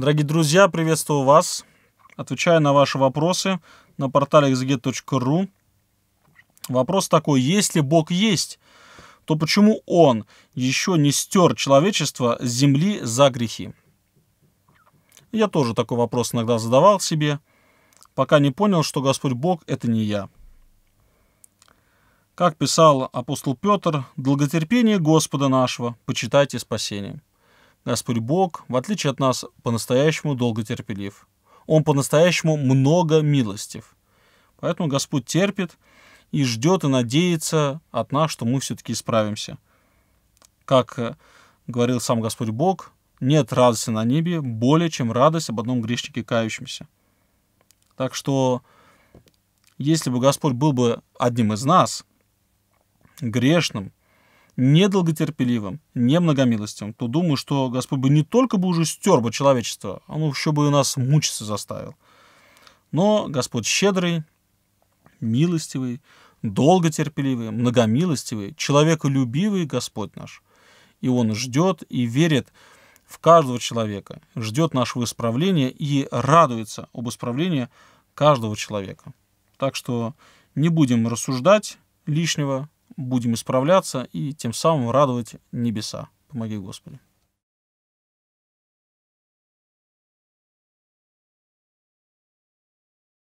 Дорогие друзья, приветствую вас. Отвечаю на ваши вопросы на портале exeget.ru. Вопрос такой, если Бог есть, то почему Он еще не стер человечество с земли за грехи? Я тоже такой вопрос иногда задавал себе, пока не понял, что Господь Бог – это не я. Как писал апостол Петр, «Долготерпение Господа нашего, почитайте спасение». Господь Бог, в отличие от нас, по-настоящему долго терпелив. Он по-настоящему много милостив. Поэтому Господь терпит и ждет и надеется от нас, что мы все-таки справимся. Как э, говорил сам Господь Бог, нет радости на небе более, чем радость об одном грешнике кающемся. Так что, если бы Господь был бы одним из нас, грешным, недолготерпеливым, немногомилостивым, то думаю, что Господь бы не только бы уже стер бы человечество, а он еще бы и нас мучиться заставил. Но Господь щедрый, милостивый, долготерпеливый, многомилостивый, человеколюбивый Господь наш. И Он ждет и верит в каждого человека, ждет нашего исправления и радуется об исправлении каждого человека. Так что не будем рассуждать лишнего, будем исправляться и тем самым радовать небеса. Помоги, Господи.